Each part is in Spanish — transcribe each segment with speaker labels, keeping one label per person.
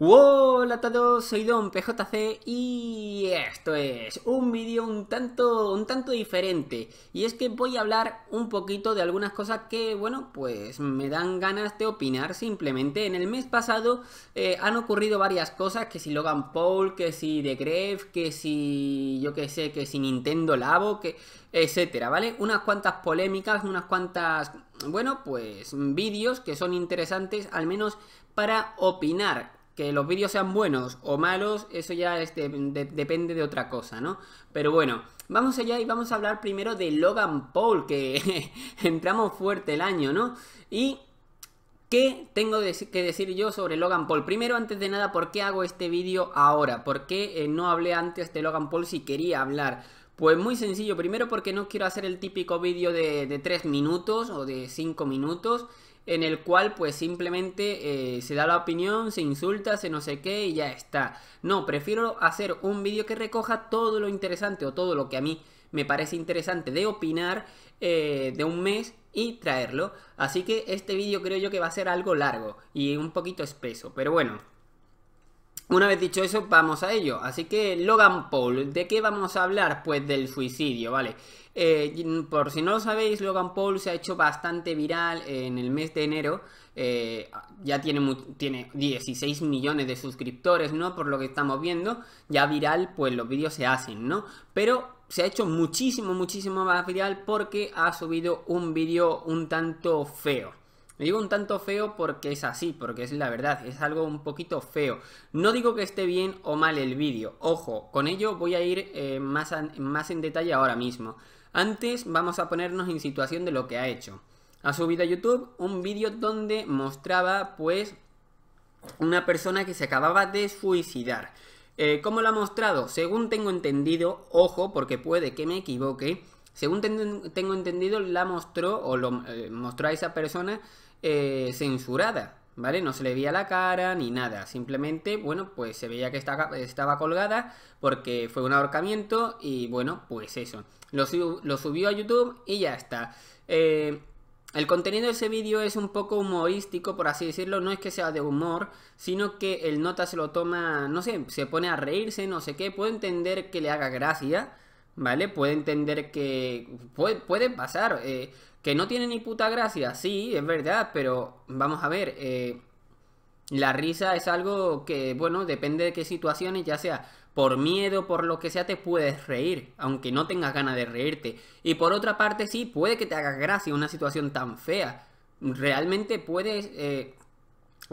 Speaker 1: Hola a todos, soy Don PJC y esto es un vídeo un tanto, un tanto diferente y es que voy a hablar un poquito de algunas cosas que, bueno, pues me dan ganas de opinar simplemente. En el mes pasado eh, han ocurrido varias cosas, que si Logan Paul, que si The que si yo que sé, que si Nintendo Labo, que etcétera, ¿vale? Unas cuantas polémicas, unas cuantas, bueno, pues vídeos que son interesantes al menos para opinar que los vídeos sean buenos o malos, eso ya depende de otra cosa, ¿no? Pero bueno, vamos allá y vamos a hablar primero de Logan Paul, que entramos fuerte el año, ¿no? Y ¿Qué tengo que decir yo sobre Logan Paul? Primero, antes de nada, ¿por qué hago este vídeo ahora? ¿Por qué eh, no hablé antes de Logan Paul si quería hablar? Pues muy sencillo, primero porque no quiero hacer el típico vídeo de, de 3 minutos o de 5 minutos en el cual pues simplemente eh, se da la opinión, se insulta, se no sé qué y ya está. No, prefiero hacer un vídeo que recoja todo lo interesante o todo lo que a mí me parece interesante de opinar eh, de un mes y traerlo. Así que este vídeo creo yo que va a ser algo largo y un poquito espeso, pero bueno. Una vez dicho eso, vamos a ello. Así que Logan Paul, ¿de qué vamos a hablar? Pues del suicidio, ¿vale? Eh, mm, por si no lo sabéis, Logan Paul se ha hecho bastante viral en el mes de enero. Eh, ah, ya tiene, tiene 16 millones de suscriptores, ¿no? Por lo que estamos viendo. Ya viral, pues los vídeos se hacen, ¿no? Pero se ha hecho muchísimo, muchísimo más viral porque ha subido un vídeo un tanto feo. Me digo un tanto feo porque es así, porque es la verdad, es algo un poquito feo. No digo que esté bien o mal el vídeo, ojo, con ello voy a ir eh, más, más en detalle ahora mismo. Antes vamos a ponernos en situación de lo que ha hecho. Ha subido a YouTube un vídeo donde mostraba pues una persona que se acababa de suicidar. Eh, ¿Cómo lo ha mostrado? Según tengo entendido, ojo porque puede que me equivoque, según tengo entendido la mostró o lo, eh, mostró a esa persona eh, censurada. ¿vale? No se le veía la cara ni nada, simplemente, bueno, pues se veía que estaba, estaba colgada porque fue un ahorcamiento y bueno, pues eso. Lo, subió a YouTube y ya está. Eh, el contenido de ese vídeo es un poco humorístico, por así decirlo, no es que sea de humor, sino que el nota se lo toma, no sé, se pone a reírse, no sé qué, puede entender que le haga gracia, ¿vale? Puede entender que puede, pasar. Eh, que no tiene ni puta gracia, sí, es verdad, pero vamos a ver, eh, la risa es algo que, bueno, depende de qué situaciones, ya sea por miedo, por lo que sea, te puedes reír, aunque no tengas ganas de reírte. Y por otra parte, sí, puede que te haga gracia una situación tan fea. Realmente puedes eh,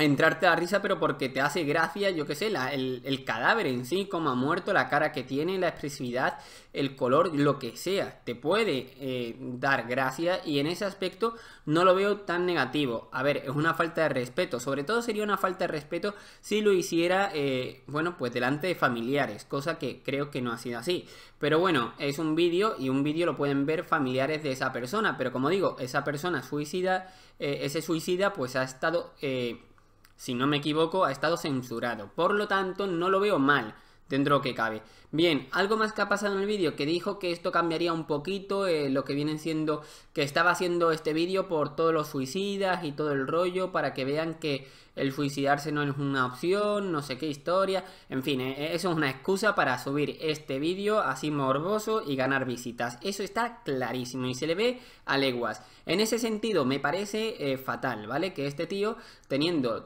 Speaker 1: entrarte a la risa, pero porque te hace gracia, yo qué sé, el, cadáver en sí, como ha muerto, la cara que tiene, la expresividad, el color, lo que sea, te puede eh, dar gracia y en ese aspecto no lo veo tan negativo. A ver, es una falta de respeto, sobre todo sería una falta de respeto si lo hiciera, eh, bueno, pues delante de familiares, cosa que creo que no ha sido así. Pero bueno, es un vídeo y un vídeo lo pueden ver familiares de esa persona, pero como digo, esa persona suicida, eh, ese suicida pues ha estado si no me equivoco, ha estado censurado. Por lo tanto, no lo veo mal dentro lo que cabe. Bien, algo más que ha pasado en el vídeo, que dijo que esto cambiaría un poquito eh, lo que vienen siendo, que estaba haciendo este vídeo por todos los suicidas y todo el rollo, para que vean que el suicidarse no es una opción, no sé qué historia, en fin, eh, eh, eso es una excusa para subir este vídeo así morboso y ganar visitas, eso está clarísimo y se le ve a leguas. En ese sentido me parece fatal, ¿vale? Que este tío, teniendo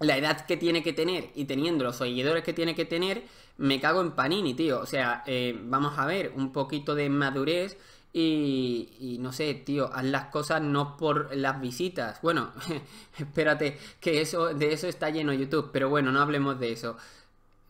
Speaker 1: la edad que tiene que tener y teniendo los seguidores que tiene que tener, me cago en Panini, tío. O sea, eh, vamos a ver, un poquito de madurez y, no sé, tío, haz las cosas no por las visitas. Bueno, espérate, que eso, de eso está lleno YouTube, pero bueno, no hablemos de eso.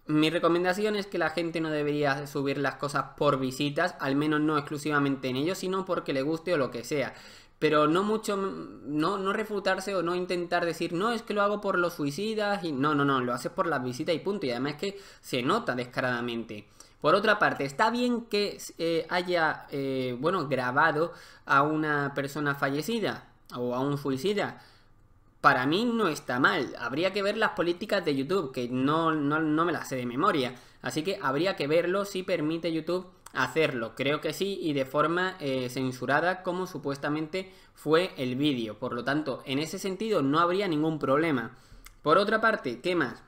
Speaker 1: Mi recomendación es que la gente no debería subir las cosas por visitas, al menos no exclusivamente en ellos, sino porque le guste o lo que sea pero no mucho, no, refutarse o no intentar decir, no, es que lo hago por los suicidas y no, no, no, lo haces por las visitas y punto. Y además es que se nota descaradamente. Por otra parte, está bien que eh, haya, eh, bueno, grabado a una persona fallecida o a un suicida. Para mí no está mal. Habría que ver las políticas de YouTube, que no, no, no me las sé de memoria. Así que habría que verlo si permite YouTube hacerlo. Creo que sí y de forma eh, censurada como supuestamente fue el vídeo. Por lo tanto, en ese sentido no habría ningún problema. Por otra parte, ¿qué más?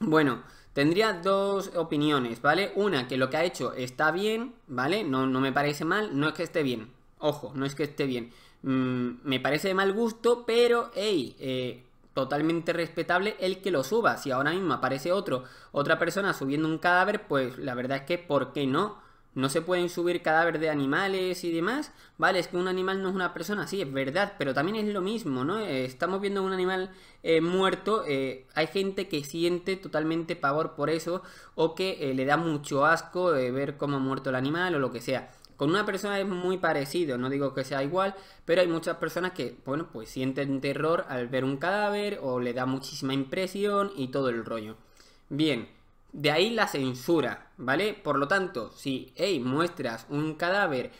Speaker 1: Bueno, tendría dos opiniones, ¿vale? Una, que lo que ha hecho está bien, ¿vale? No, no me parece mal, no es que esté bien. Ojo, no es que esté bien. Mm, me parece de mal gusto, pero, hey, eh, totalmente respetable el que lo suba. Si ahora mismo aparece otro, otra persona subiendo un cadáver, pues la verdad es que, ¿por qué no? no se pueden subir cadáveres de animales y demás. Vale, es que un animal no es una persona, sí, es verdad, pero también es lo mismo, ¿no? Eh, estamos viendo un animal eh, muerto, eh, hay gente que siente totalmente pavor por eso o que le da mucho asco ver cómo ha muerto el animal o lo que sea. Con una persona es muy parecido, no digo que sea igual, pero hay muchas personas que, bueno, pues sienten terror al ver un cadáver o le da muchísima impresión y todo el rollo. Bien, de ahí la censura, ¿vale? Por lo tanto, si hey, muestras un cadáver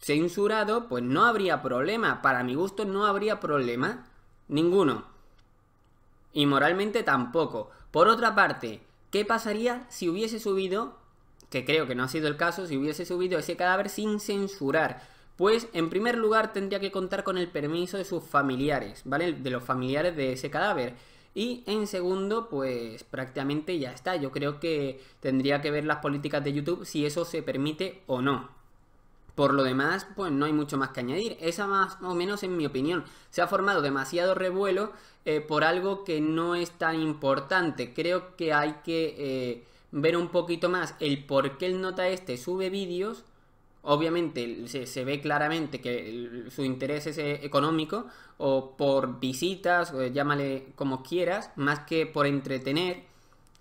Speaker 1: censurado, pues no habría problema. Para mi gusto no habría problema ninguno. Y moralmente tampoco. Por otra parte, ¿qué pasaría si hubiese subido, que creo que no ha sido el caso, si hubiese subido ese cadáver sin censurar? Pues en primer lugar tendría que contar con el permiso de sus familiares, ¿vale? De los familiares de ese cadáver. Y en segundo, pues prácticamente ya está. Yo creo que tendría que ver las políticas de YouTube si eso se permite o no. Por lo demás, pues no hay mucho más que añadir. Esa más o menos en mi opinión. Se ha formado demasiado revuelo eh, por algo que no es tan importante. Creo que hay que eh, ver un poquito más el por qué el nota este sube vídeos obviamente se, ve claramente que su interés es eh, económico o por visitas, llámale como quieras, más que por entretener.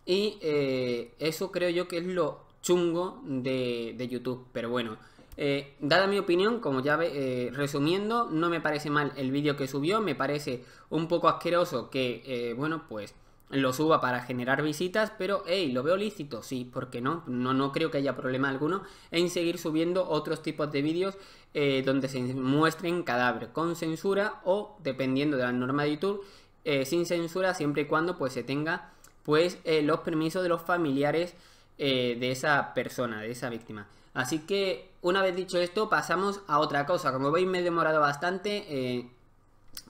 Speaker 1: Y eh, eso creo yo que es lo chungo de, YouTube. Pero bueno, eh, dada mi opinión, como ya ve, resumiendo, no me parece mal el vídeo que subió, me parece un poco asqueroso que, bueno, pues lo suba para generar visitas, pero hey, lo veo lícito, sí, porque no? no, no creo que haya problema alguno en seguir subiendo otros tipos de vídeos eh, donde se muestren cadáveres con censura o dependiendo de la norma de YouTube, eh, sin censura siempre y cuando pues se tenga pues eh, los permisos de los familiares de esa persona, de esa víctima. Así que una vez dicho esto, pasamos a otra cosa. Como veis me he demorado bastante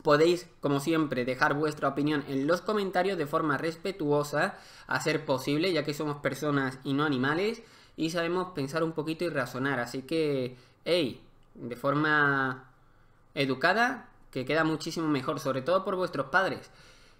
Speaker 1: Podéis, como siempre, dejar vuestra opinión en los comentarios de forma respetuosa, a ser posible, ya que somos personas y no animales, y sabemos pensar un poquito y razonar. Así que, hey, de forma educada, que queda muchísimo mejor, sobre todo por vuestros padres.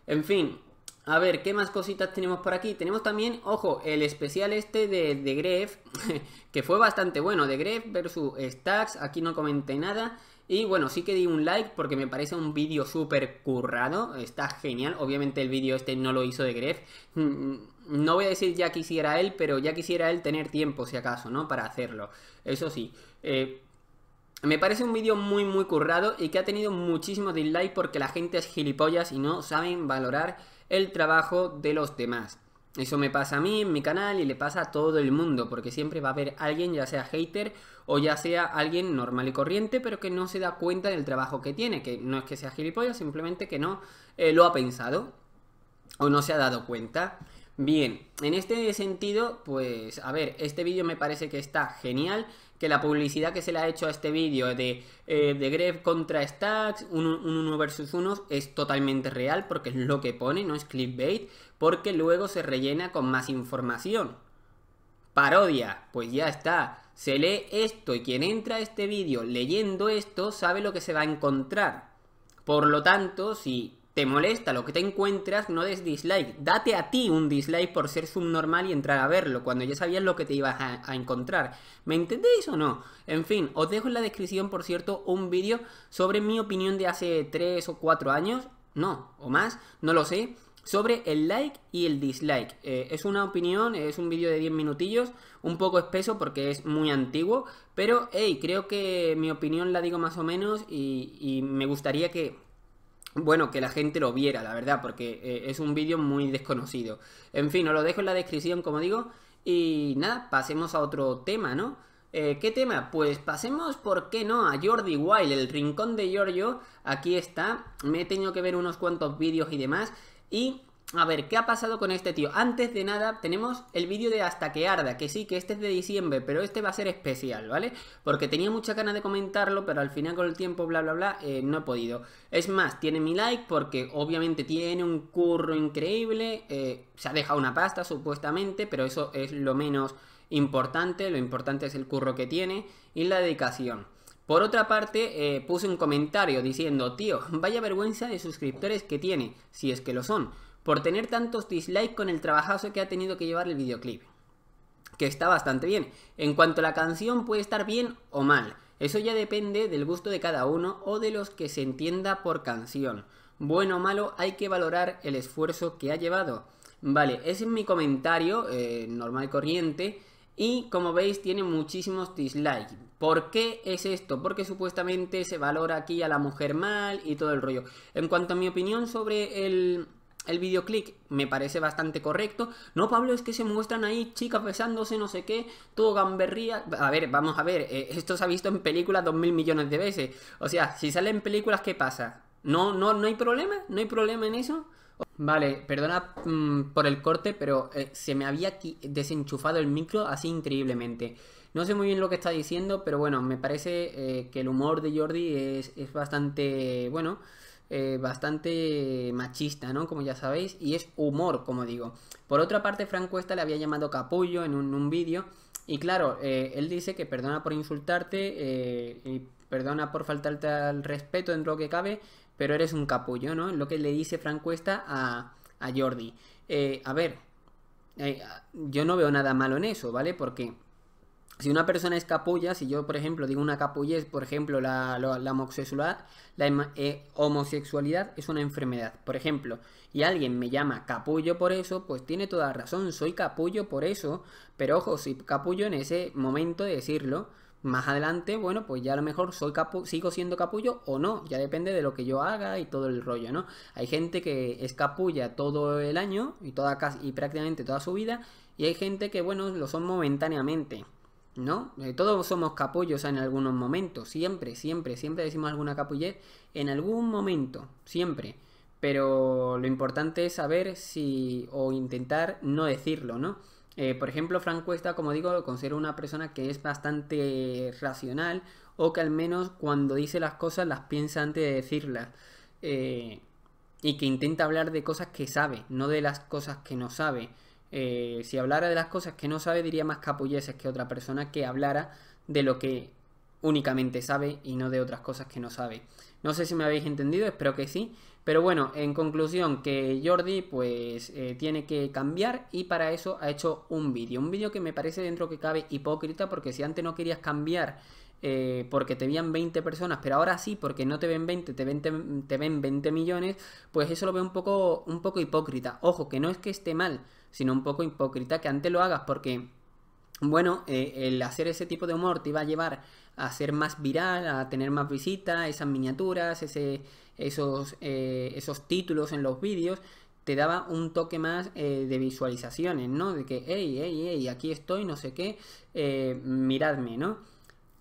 Speaker 1: En fin, a ver, ¿qué más cositas tenemos por aquí? Tenemos también, ojo, el especial este de, de Gref, que fue bastante bueno, de Gref versus Stacks, aquí no comenté nada. Y bueno, sí que di un like porque me parece un vídeo súper currado, está genial. Obviamente el vídeo este no lo hizo de Gref. Mm, mm, no voy a decir ya quisiera él, pero ya quisiera él tener tiempo, si acaso, ¿no? Para hacerlo. Eso sí. Eh, me parece un vídeo muy muy currado y que ha tenido muchísimo dislike porque la gente es gilipollas y no saben valorar el trabajo de los demás. Eso me pasa a mí en mi canal y le pasa a todo el mundo, porque siempre va a haber alguien, ya sea hater o ya sea alguien normal y corriente, pero que no se da cuenta del trabajo que tiene, que no es que sea gilipollas, simplemente que no eh, lo ha pensado o no se ha dado cuenta. Bien, en este sentido, pues a ver, este vídeo me parece que está genial que la publicidad que se le ha hecho a este vídeo de, eh, de contra Stacks, un, 1 uno versus uno, es totalmente real porque es lo que pone, no es clickbait, porque luego se rellena con más información. Parodia, pues ya está. Se lee esto y quien entra a este vídeo leyendo esto sabe lo que se va a encontrar. Por lo tanto, si te molesta lo que te encuentras, no des dislike. Date a ti un dislike por ser subnormal y entrar a verlo, cuando ya sabías lo que te ibas a, encontrar. ¿Me entendéis o no? En fin, os dejo en la descripción, por cierto, un vídeo sobre mi opinión de hace 3 o 4 años, no, o más, no lo sé, sobre el like y el dislike. Eh, es una opinión, es un vídeo de 10 minutillos, un poco espeso porque es muy antiguo, pero hey, creo que mi opinión la digo más o menos y me gustaría que bueno que la gente lo viera, la verdad, porque eh, es un vídeo muy desconocido. En fin, os lo dejo en la descripción, como digo. Y nada, pasemos a otro tema, ¿no? Eh, ¿Qué tema? Pues pasemos, ¿por qué no? A Jordi Wild, el rincón de Giorgio. Aquí está. Me he tenido que ver unos cuantos vídeos y demás. Y a ver, ¿qué ha pasado con este tío? Antes de nada, tenemos el vídeo de Hasta que arda, que sí, que este es de diciembre, pero este va a ser especial, ¿vale? Porque tenía mucha ganas de comentarlo, pero al final con el tiempo, bla, bla, bla, eh, no he podido. Es más, tiene mi like porque obviamente tiene un curro increíble, eh, se ha dejado una pasta supuestamente, pero eso es lo menos importante, lo importante es el curro que tiene y la dedicación. Por otra parte, eh, puse un comentario diciendo, tío, vaya vergüenza de suscriptores que tiene, si es que lo son por tener tantos dislikes con el trabajazo que ha tenido que llevar el videoclip. Que está bastante bien. En cuanto a la canción, puede estar bien o mal. Eso ya depende del gusto de cada uno o de los que se entienda por canción. Bueno o malo, hay que valorar el esfuerzo que ha llevado. Vale, ese es mi comentario, eh, normal corriente. Y como veis, tiene muchísimos dislikes. ¿Por qué es esto? Porque supuestamente se valora aquí a la mujer mal y todo el rollo. En cuanto a mi opinión sobre el, el videoclip me parece bastante correcto. No, Pablo, es que se muestran ahí chicas besándose, no sé qué, todo gamberría. A ver, vamos a ver, eh, esto se ha visto en películas dos mil millones de veces. O sea, si salen películas, ¿qué pasa? ¿No, no, no hay problema? ¿No hay problema en eso? Vale, perdona mm, por el corte, pero eh, se me había desenchufado el micro así increíblemente. No sé muy bien lo que está diciendo, pero bueno, me parece eh, que el humor de Jordi es, es bastante, bueno, eh, bastante machista, ¿no? Como ya sabéis, y es humor, como digo. Por otra parte, Frank Cuesta le había llamado capullo en un, vídeo, y claro, eh, él dice que perdona por insultarte, eh, y perdona por faltarte al respeto en lo que cabe, pero eres un capullo, ¿no? En lo que le dice Fran Cuesta a, a Jordi. a ver, yo no veo nada malo en eso, ¿vale? Porque si una persona es capulla, si yo, por ejemplo, digo una es, por ejemplo, la, homosexualidad, la eh, homosexualidad es una enfermedad, por ejemplo, y alguien me llama capullo por eso, pues tiene toda razón, soy capullo por eso, pero ojo, si capullo en ese momento de decirlo, más adelante, bueno, pues ya a lo mejor soy sigo siendo capullo o no, ya depende de lo que yo haga y todo el rollo, ¿no? Hay gente que es capulla todo el año y, toda, y prácticamente toda su vida, y hay gente que, bueno, lo son momentáneamente. ¿no? Eh, todos somos capullos en algunos momentos, siempre, siempre, siempre decimos alguna capullez en algún momento, siempre. Pero lo importante es saber si o intentar no decirlo, ¿no? Eh, por ejemplo, Frank Cuesta, como digo, lo considero una persona que es bastante racional o que al menos cuando dice las cosas las piensa antes de decirlas. Eh, y que intenta hablar de cosas que sabe, no de las cosas que no sabe. Eh, si hablara de las cosas que no sabe, diría más capulleses que otra persona que hablara de lo que únicamente sabe y no de otras cosas que no sabe. No sé si me habéis entendido, espero que sí. Pero bueno, en conclusión, que Jordi pues eh, tiene que cambiar y para eso ha hecho un vídeo. Un vídeo que me parece dentro que cabe hipócrita porque si antes no querías cambiar eh, porque te veían 20 personas, pero ahora sí, porque no te ven 20, te ven, te, ven 20 millones, pues eso lo veo un poco, un poco hipócrita. Ojo, que no es que esté mal, sino un poco hipócrita que antes lo hagas porque bueno, eh, el hacer ese tipo de humor te iba a llevar a ser más viral, a tener más visitas, esas miniaturas, ese, esos, eh, esos títulos en los vídeos, te daba un toque más de visualizaciones, ¿no? De que, hey, hey, hey, aquí estoy, no sé qué, miradme, ¿no?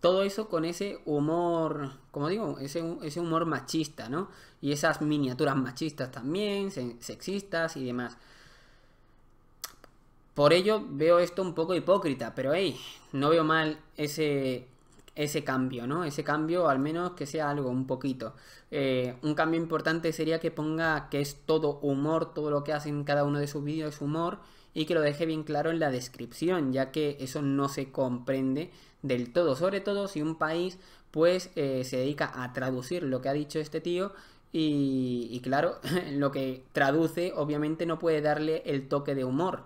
Speaker 1: Todo eso con ese humor, como digo, ese, humor machista, ¿no? Y esas miniaturas machistas también, sexistas y demás. Por ello veo esto un poco hipócrita, pero hey, no veo mal ese, ese cambio, ¿no? Ese cambio al menos que sea algo, un poquito. Eh, un cambio importante sería que ponga que es todo humor, todo lo que hacen en cada uno de sus vídeos es humor y que lo deje bien claro en la descripción, ya que eso no se comprende del todo, sobre todo si un país pues eh, se dedica a traducir lo que ha dicho este tío y, claro, lo que traduce obviamente no puede darle el toque de humor.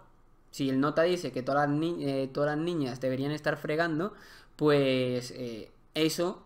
Speaker 1: Si el nota dice que todas las, eh, todas las niñas deberían estar fregando, pues eh, eso,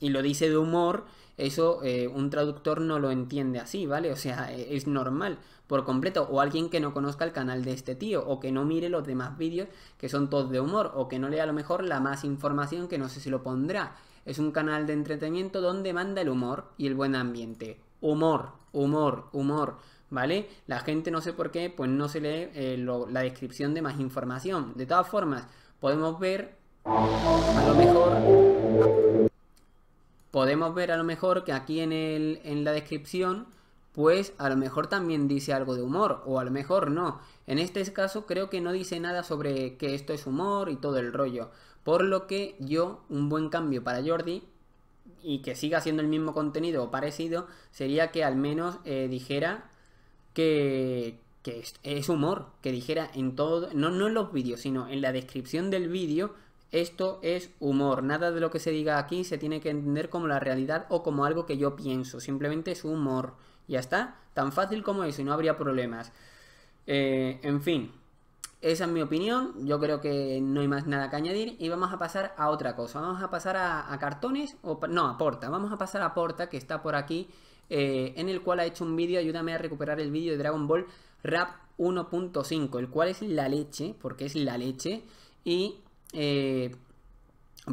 Speaker 1: y lo dice de humor, eso un traductor no lo entiende así, ¿vale? O sea, e, es normal por completo o alguien que no conozca el canal de este tío o que no mire los demás vídeos que son todos de humor o que no lea a lo mejor la más información que no sé si lo pondrá. Es un canal de entretenimiento donde manda el humor y el buen ambiente. Humor, humor, humor. ¿Vale? La gente no sé por qué, pues no se lee eh, la descripción de más información. De todas formas, podemos ver a lo mejor podemos ver a lo mejor que aquí en, en la descripción pues a lo mejor también dice algo de humor, o a lo mejor no. En este caso creo que no dice nada sobre que esto es humor y todo el rollo. Por lo que yo, un buen cambio para Jordi, y que siga haciendo el mismo contenido o parecido, sería que al menos eh, dijera que, es, humor, que dijera en todo, no, no en los vídeos, sino en la descripción del vídeo, esto es humor. Nada de lo que se diga aquí se tiene que entender como la realidad o como algo que yo pienso, simplemente es humor. Ya está, tan fácil como eso y no habría problemas. Eh, en fin, esa es mi opinión, yo creo que no hay más nada que añadir y vamos a pasar a otra cosa. Vamos a pasar a, cartones, o no, a Porta, vamos a pasar a Porta que está por aquí, eh, en el cual ha hecho un vídeo, ayúdame a recuperar el vídeo de Dragon Ball Rap 1.5, el cual es la leche, porque es la leche, y... Eh,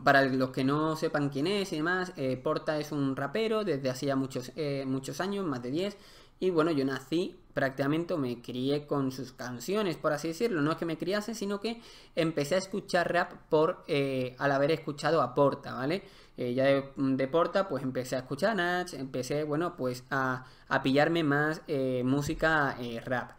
Speaker 1: para los que no sepan quién es y demás, eh, Porta es un rapero desde hacía muchos, eh, muchos años, más de 10. Y bueno, yo nací prácticamente, me crié con sus canciones, por así decirlo. No es que me criase, sino que empecé a escuchar rap por eh, al haber escuchado a Porta, ¿vale? ya de, Porta, pues empecé a escuchar a empecé, bueno, pues a, a pillarme más música rap.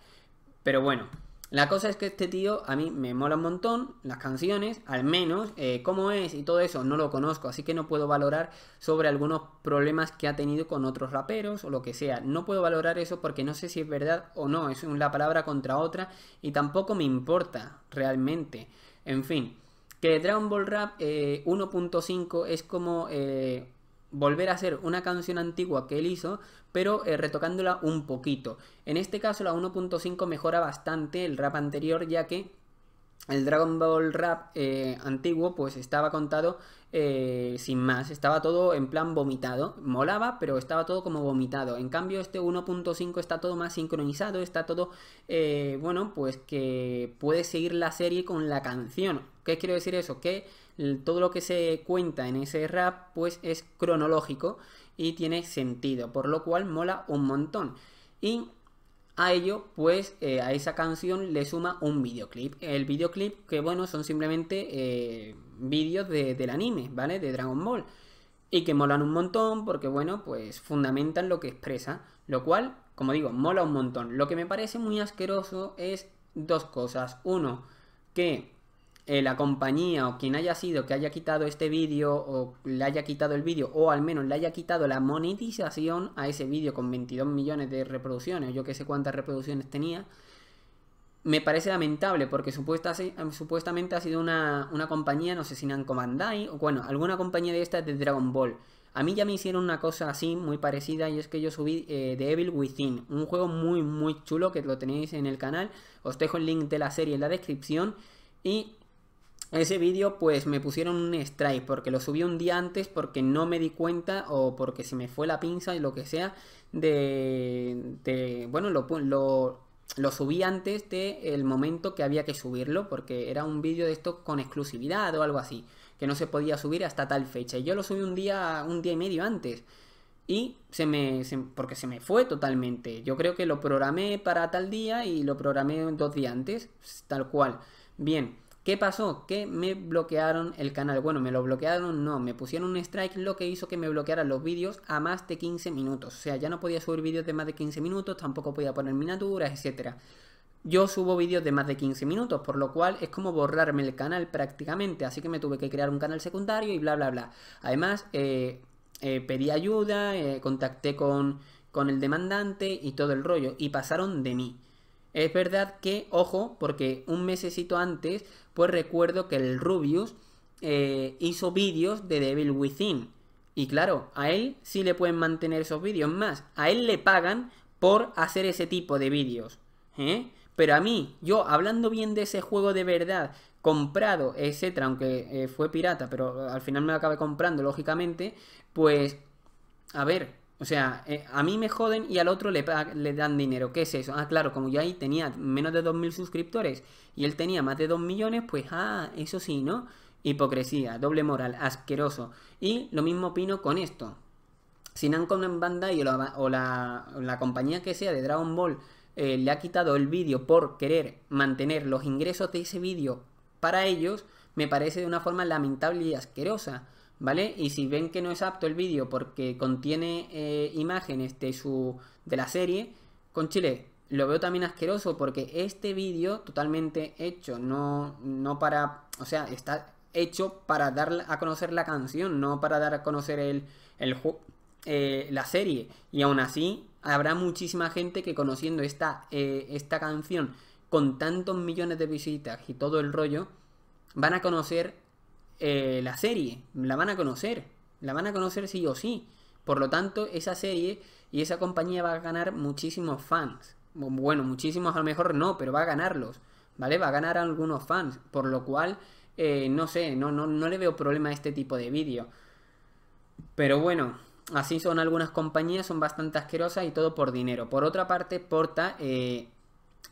Speaker 1: Pero bueno, la cosa es que este tío a mí me mola un montón, las canciones, al menos, eh, cómo es y todo eso no lo conozco, así que no puedo valorar sobre algunos problemas que ha tenido con otros raperos o lo que sea. No puedo valorar eso porque no sé si es verdad o no, es una palabra contra otra y tampoco me importa realmente. En fin, que Dragon Ball Rap 1.5 eh, es como... Eh, volver a hacer una canción antigua que él hizo, pero eh, retocándola un poquito. En este caso la 1.5 mejora bastante el rap anterior, ya que el Dragon Ball rap eh, antiguo pues estaba contado eh, sin más, estaba todo en plan vomitado, molaba pero estaba todo como vomitado, en cambio este 1.5 está todo más sincronizado, está todo bueno pues que puede seguir la serie con la canción, ¿qué quiero decir eso? Que todo lo que se cuenta en ese rap pues es cronológico y tiene sentido, por lo cual mola un montón. Y a ello, pues eh, a esa canción le suma un videoclip. El videoclip, que bueno, son simplemente eh, vídeos de, del anime, ¿vale? De Dragon Ball. Y que molan un montón porque, bueno, pues fundamentan lo que expresa. Lo cual, como digo, mola un montón. Lo que me parece muy asqueroso es dos cosas. Uno, que eh, la compañía o quien haya sido que haya quitado este vídeo o le haya quitado el vídeo o al menos le haya quitado la monetización a ese vídeo con 22 millones de reproducciones, yo que sé cuántas reproducciones tenía, me parece lamentable porque eh, supuestamente ha sido una, compañía, no sé si Nancomandai o bueno, alguna compañía de estas de Dragon Ball. A mí ya me hicieron una cosa así, muy parecida, y es que yo subí eh, Evil Within, un juego muy, muy chulo que lo tenéis en el canal. Os dejo el link de la serie en la descripción. Y ese vídeo pues me pusieron un strike porque lo subí un día antes porque no me di cuenta o porque se me fue la pinza y lo que sea de, bueno, lo, subí antes De el momento que había que subirlo porque era un vídeo de esto con exclusividad o algo así, que no se podía subir hasta tal fecha. Y yo lo subí un día, un día y medio antes. Y se me. porque se me fue totalmente. Yo creo que lo programé para tal día y lo programé dos días antes, tal cual. Bien. ¿Qué pasó? Que me bloquearon el canal. Bueno, me lo bloquearon, no, me pusieron un strike, lo que hizo que me bloquearan los vídeos a más de 15 minutos. O sea, ya no podía subir vídeos de más de 15 minutos, tampoco podía poner miniaturas, etcétera. Yo subo vídeos de más de 15 minutos, por lo cual es como borrarme el canal prácticamente, así que me tuve que crear un canal secundario y bla, bla, bla. Además, eh, eh, pedí ayuda, eh, contacté con, con el demandante y todo el rollo, y pasaron de mí. Es verdad que, ojo, porque un mesecito antes, pues recuerdo que el Rubius eh, hizo vídeos de Devil Within. Y claro, a él sí le pueden mantener esos vídeos más. A él le pagan por hacer ese tipo de vídeos. ¿eh? Pero a mí, yo hablando bien de ese juego de verdad, comprado, etcétera, aunque eh, fue pirata, pero al final me lo acabé comprando, lógicamente, pues, a ver, o sea, eh, a mí me joden y al otro le, le dan dinero. ¿Qué es eso? Ah, claro, como yo ahí tenía menos de 2.000 suscriptores y él tenía más de 2 millones, pues ah, eso sí, ¿no? Hipocresía, doble moral, asqueroso. Y lo mismo opino con esto. Si en Bandai o, la, o la, compañía que sea de Dragon Ball eh, le ha quitado el vídeo por querer mantener los ingresos de ese vídeo para ellos, me parece de una forma lamentable y asquerosa. ¿vale? Y si ven que no es apto el vídeo porque contiene eh, imágenes de, su, de la serie, con Chile, lo veo también asqueroso porque este vídeo totalmente hecho, no, no para, o sea, está hecho para dar a conocer la canción, no para dar a conocer el, eh, la serie. Y aún así, habrá muchísima gente que conociendo eh, esta canción con tantos millones de visitas y todo el rollo, van a conocer eh, la serie, la van a conocer, la van a conocer sí o sí. Por lo tanto, esa serie y esa compañía va a ganar muchísimos fans. Bueno, muchísimos a lo mejor no, pero va a ganarlos, ¿vale? Va a ganar algunos fans, por lo cual, eh, no sé, no, no, no le veo problema a este tipo de vídeo. Pero bueno, así son algunas compañías, son bastante asquerosas y todo por dinero. Por otra parte, Porta eh,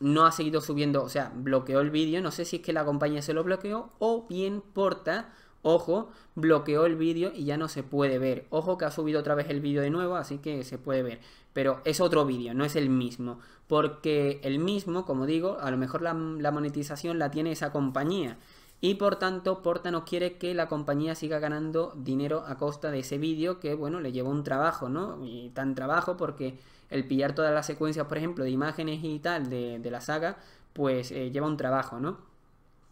Speaker 1: no ha seguido subiendo, o sea, bloqueó el vídeo, no sé si es que la compañía se lo bloqueó o bien Porta, ojo, bloqueó el vídeo y ya no se puede ver. Ojo que ha subido otra vez el vídeo de nuevo, así que se puede ver. Pero es otro vídeo, no es el mismo. Porque el mismo, como digo, a lo mejor la, monetización la tiene esa compañía. Y por tanto, Porta no quiere que la compañía siga ganando dinero a costa de ese vídeo que, bueno, le llevó un trabajo, ¿no? Y tan trabajo porque el pillar todas las secuencias, por ejemplo, de imágenes y tal de, la saga, pues eh, lleva un trabajo, ¿no?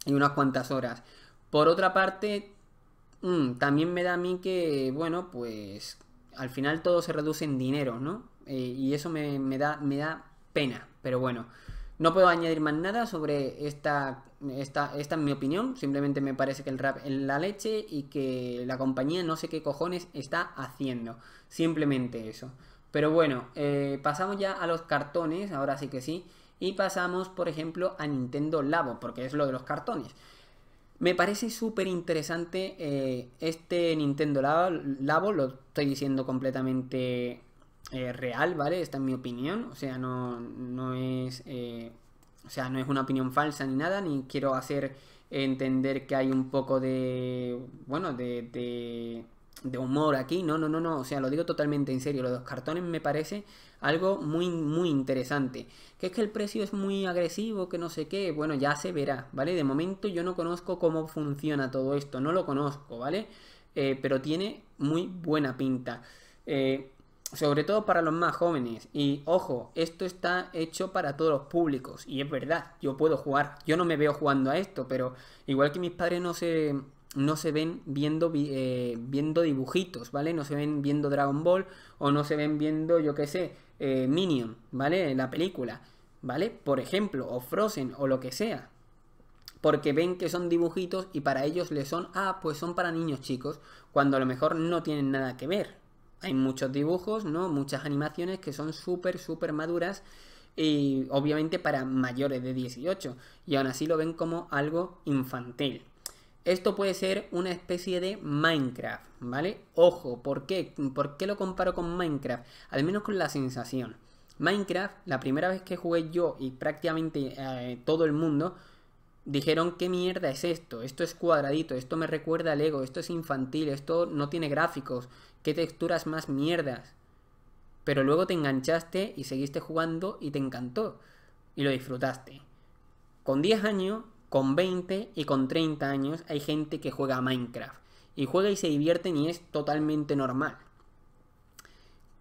Speaker 1: Y unas cuantas horas. Por otra parte, mm, también me da a mí que, bueno, pues al final todo se reduce en dinero, ¿no? Eh, y eso me, da, me da pena, pero bueno. No puedo añadir más nada sobre esta, esta, esta mi opinión, simplemente me parece que el rap en la leche y que la compañía no sé qué cojones está haciendo. Simplemente eso. Pero bueno, eh, pasamos ya a los cartones, ahora sí que sí. Y pasamos, por ejemplo, a Nintendo Labo, porque es lo de los cartones. Me parece súper interesante eh, este Nintendo Labo, Labo, lo estoy diciendo completamente eh, real, ¿vale? Esta es mi opinión, o sea, no, no es... o sea, no es una opinión falsa ni nada, ni quiero hacer entender que hay un poco de... Bueno, de de humor aquí, no, no, no, no, o sea, lo digo totalmente en serio, los dos cartones me parece algo muy, muy interesante. Que es que el precio es muy agresivo, que no sé qué, bueno, ya se verá, ¿vale? De momento yo no conozco cómo funciona todo esto, no lo conozco, ¿vale? Eh, pero tiene muy buena pinta. Eh, sobre todo para los más jóvenes. Y ojo, esto está hecho para todos los públicos. Y es verdad, yo puedo jugar. Yo no me veo jugando a esto, pero igual que mis padres no se no se ven viendo, eh, viendo dibujitos, ¿vale? No se ven viendo Dragon Ball o no se ven viendo, yo qué sé, eh, Minion, ¿vale? La película, ¿vale? Por ejemplo, o Frozen o lo que sea. Porque ven que son dibujitos y para ellos les son, ah, pues son para niños chicos, cuando a lo mejor no tienen nada que ver. Hay muchos dibujos, ¿no? Muchas animaciones que son súper, súper maduras y obviamente para mayores de 18 y aún así lo ven como algo infantil. Esto puede ser una especie de Minecraft, ¿vale? Ojo, ¿por qué? ¿Por qué lo comparo con Minecraft? Al menos con la sensación. Minecraft, la primera vez que jugué yo y prácticamente eh, todo el mundo, dijeron, ¿qué mierda es esto? Esto es cuadradito, esto me recuerda al Lego, esto es infantil, esto no tiene gráficos, qué texturas más mierdas. Pero luego te enganchaste y seguiste jugando y te encantó y lo disfrutaste. Con 10 años con 20 y con 30 años hay gente que juega a Minecraft. Y juega y se divierten y es totalmente normal.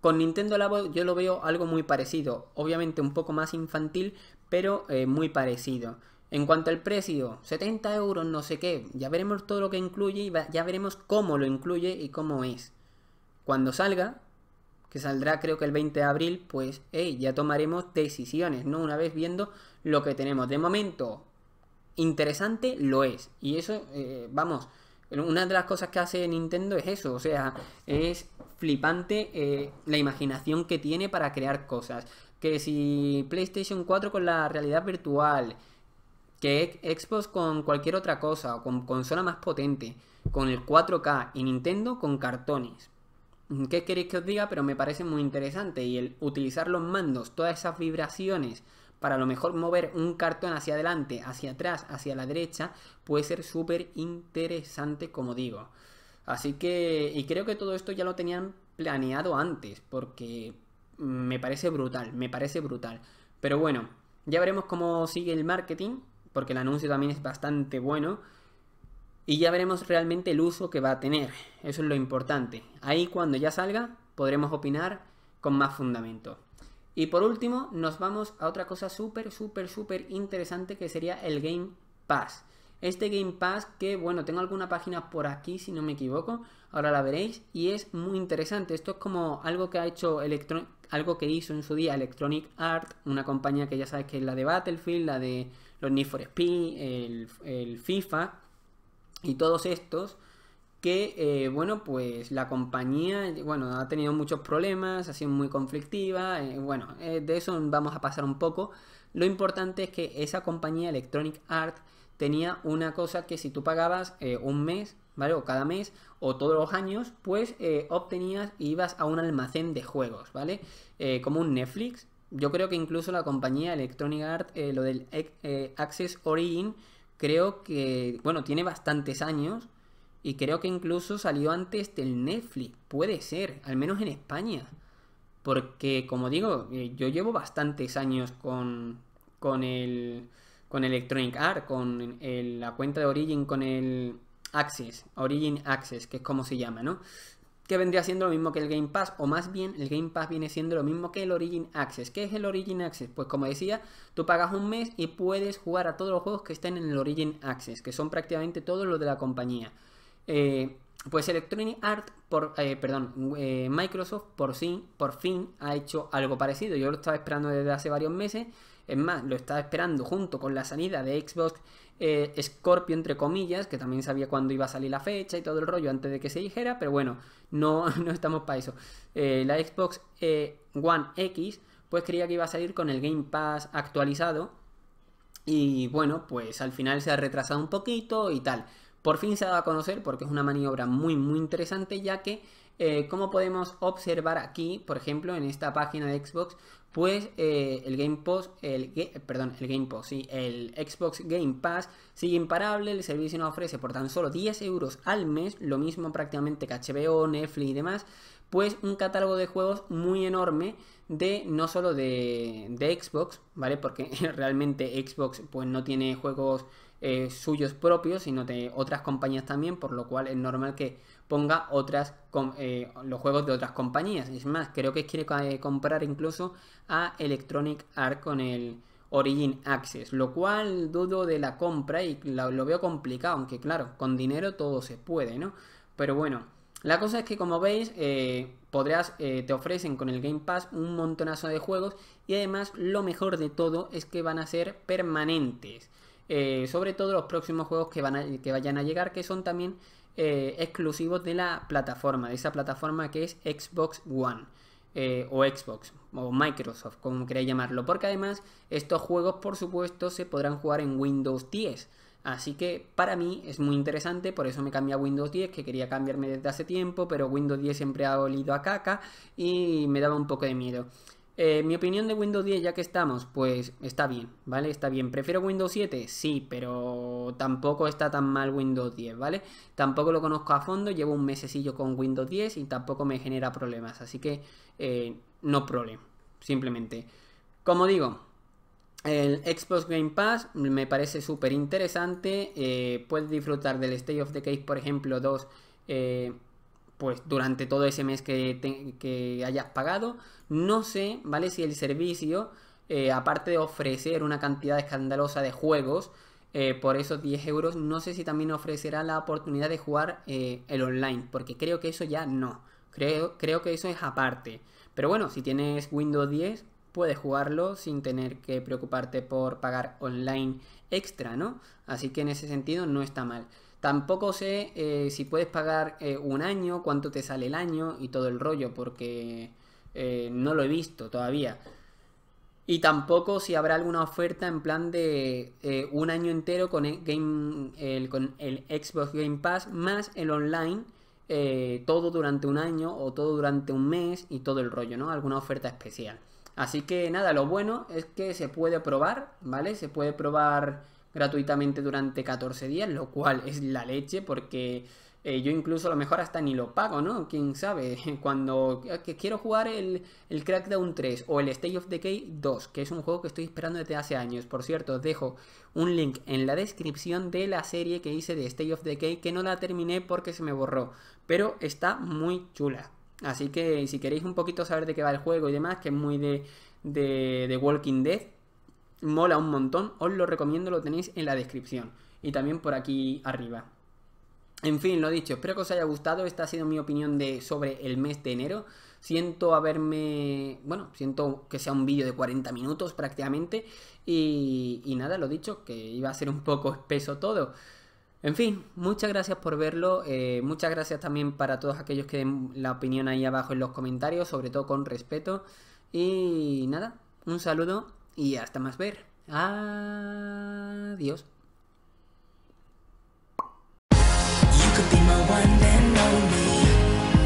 Speaker 1: Con Nintendo Labo yo lo veo algo muy parecido. Obviamente un poco más infantil, pero eh, muy parecido. En cuanto al precio, 70 euros, no sé qué. Ya veremos todo lo que incluye y ya veremos cómo lo incluye y cómo es. Cuando salga, que saldrá creo que el 20 de abril, pues ya tomaremos decisiones, ¿no? Una vez viendo lo que tenemos. De momento, interesante lo es. Y eso, eh, vamos, una de las cosas que hace Nintendo es eso, o sea, es flipante eh, la imaginación que tiene para crear cosas. Que si PlayStation 4 con la realidad virtual, que Xbox con cualquier otra cosa, o con consola más potente, con el 4K y Nintendo con cartones. ¿Qué queréis que os diga? Pero me parece muy interesante y el utilizar los mandos, todas esas vibraciones, para lo mejor mover un cartón hacia adelante, hacia atrás, hacia la derecha, puede ser súper interesante, como digo. Así que, y creo que todo esto ya lo tenían planeado antes, porque mm, me parece brutal, me parece brutal. Pero bueno, ya veremos cómo sigue el marketing, porque el anuncio también es bastante bueno. Y ya veremos realmente el uso que va a tener. Eso es lo importante. Ahí cuando ya salga podremos opinar con más fundamento. Y por último, nos vamos a otra cosa súper, súper, súper interesante que sería el Game Pass. Este Game Pass que, bueno, tengo alguna página por aquí, si no me equivoco, ahora la veréis, y es muy interesante. Esto es como algo que ha hecho algo que hizo en su día Electronic Art, una compañía que ya sabes que es la de Battlefield, la de los Need for Speed, el, el FIFA y todos estos que, eh, bueno, pues la compañía, bueno, ha tenido muchos problemas, ha sido muy conflictiva, eh, bueno, eh, de eso vamos a pasar un poco. Lo importante es que esa compañía, Electronic Art, tenía una cosa que si tú pagabas un mes, ¿vale? O cada mes, o todos los años, pues obtenías, ibas a un almacén de juegos, ¿vale? como un Netflix. Yo creo que incluso la compañía Electronic Art, lo del Access Origin, creo que, bueno, tiene bastantes años, y creo que incluso salió antes del Netflix. Puede ser, al menos en España. Porque, como digo, eh, yo llevo bastantes años con, con el con Electronic Art, con la cuenta de Origin, con el Access, Origin Access, que es como se llama, ¿no? Que vendría siendo lo mismo que el Game Pass, o más bien el Game Pass viene siendo lo mismo que el Origin Access. ¿Qué es el Origin Access? Pues como decía, tú pagas un mes y puedes jugar a todos los juegos que estén en el Origin Access, que son prácticamente todos los de la compañía. Eh, pues Electronic Art, por, eh, perdón, eh, Microsoft por fin, por fin ha hecho algo parecido. Yo lo estaba esperando desde hace varios meses. Es más, lo estaba esperando junto con la salida de Xbox Scorpio, entre comillas, que también sabía cuándo iba a salir la fecha y todo el rollo antes de que se dijera, pero bueno, no, no estamos para eso. la Xbox One X, pues creía que iba a salir con el Game Pass actualizado. Y bueno, pues al final se ha retrasado un poquito y tal. Por fin se ha dado a conocer porque es una maniobra muy muy interesante ya que eh, como podemos observar aquí, por ejemplo, en esta página de Xbox, pues eh, el Game Pass, el, eh, perdón, el Game Pass, el Xbox Game Pass sigue imparable, el servicio nos ofrece por tan solo 10 euros al mes, lo mismo prácticamente que HBO, Netflix y demás, pues un catálogo de juegos muy enorme de no solo de, de Xbox, ¿vale? Porque realmente Xbox pues no tiene juegos eh, suyos propios, sino de otras compañías también, por lo cual es normal que ponga otras eh, los juegos de otras compañías. Es más, creo que quiere eh, comprar incluso a Electronic Arts con el Origin Access, lo cual dudo de la compra y lo veo complicado, aunque claro, con dinero todo se puede, ¿no? Pero bueno, la cosa es que como veis, podrás, te ofrecen con el Game Pass un montonazo de juegos y además lo mejor de todo es que van a ser permanentes. Eh, sobre todo los próximos juegos que, van a, que vayan a llegar, que son también eh, exclusivos de la plataforma, de esa plataforma que es Xbox One. Eh, o Xbox o Microsoft, como queráis llamarlo, porque además estos juegos por supuesto se podrán jugar en Windows 10. Así que para mí es muy interesante, por eso me cambié a Windows 10, que quería cambiarme desde hace tiempo, pero Windows 10 siempre ha olido a caca y me daba un poco de miedo. Eh, mi opinión de Windows 10, ya que estamos, pues está bien, ¿vale? Está bien. ¿Prefiero Windows 7? Sí, pero tampoco está tan mal Windows 10, ¿vale? Tampoco lo conozco a fondo, llevo un mesecillo con Windows 10 y tampoco me genera problemas, así que eh, no problema, simplemente. Como digo, el Xbox Game Pass me parece súper interesante, eh, puedes disfrutar del State of the Case, por ejemplo, 2, pues durante todo ese mes que hayas pagado no sé, ¿vale? Si el servicio, eh, aparte de ofrecer una cantidad escandalosa de juegos, eh, por esos 10 euros, no sé si también ofrecerá la oportunidad de jugar eh, el online, porque creo que eso ya no. Creo, creo que eso es aparte. Pero bueno, si tienes Windows 10, puedes jugarlo sin tener que preocuparte por pagar online extra, ¿no? Así que en ese sentido no está mal. Tampoco sé si puedes pagar un año, cuánto te sale el año y todo el rollo, porque eh, no lo he visto todavía. Y tampoco si habrá alguna oferta en plan de eh, un año entero con el, game, con el Xbox Game Pass más el online, eh, todo durante un año o todo durante un mes y todo el rollo, ¿no? Alguna oferta especial. Así que nada, lo bueno es que se puede probar, ¿vale? Se puede probar gratuitamente durante 14 días, lo cual es la leche porque eh, yo incluso a lo mejor hasta ni lo pago, ¿no? Quién sabe. Cuando ah, quiero jugar el, Crackdown 3 o el State of Decay 2, que es un juego que estoy esperando desde hace años. Por cierto, dejo un link en la descripción de la serie que hice de State of Decay, que no la terminé porque se me borró, pero está muy chula. Así que si queréis un poquito saber de qué va el juego y demás, que es muy de, de, de Walking Dead, mola un montón, os lo recomiendo, lo tenéis en la descripción y también por aquí arriba. En fin, lo dicho, espero que os haya gustado. Esta ha sido mi opinión de, sobre el mes de enero. Siento haberme. Bueno, siento que sea un vídeo de 40 minutos prácticamente. Y, nada, lo dicho, que iba a ser un poco espeso todo. En fin, muchas gracias por verlo. Eh, muchas gracias también para todos aquellos que den la opinión ahí abajo en los comentarios, sobre todo con respeto. Y nada, un saludo y hasta más ver. Adiós. could be my one and only.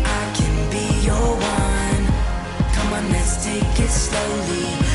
Speaker 1: I can be your one. Come on, let's take it slowly.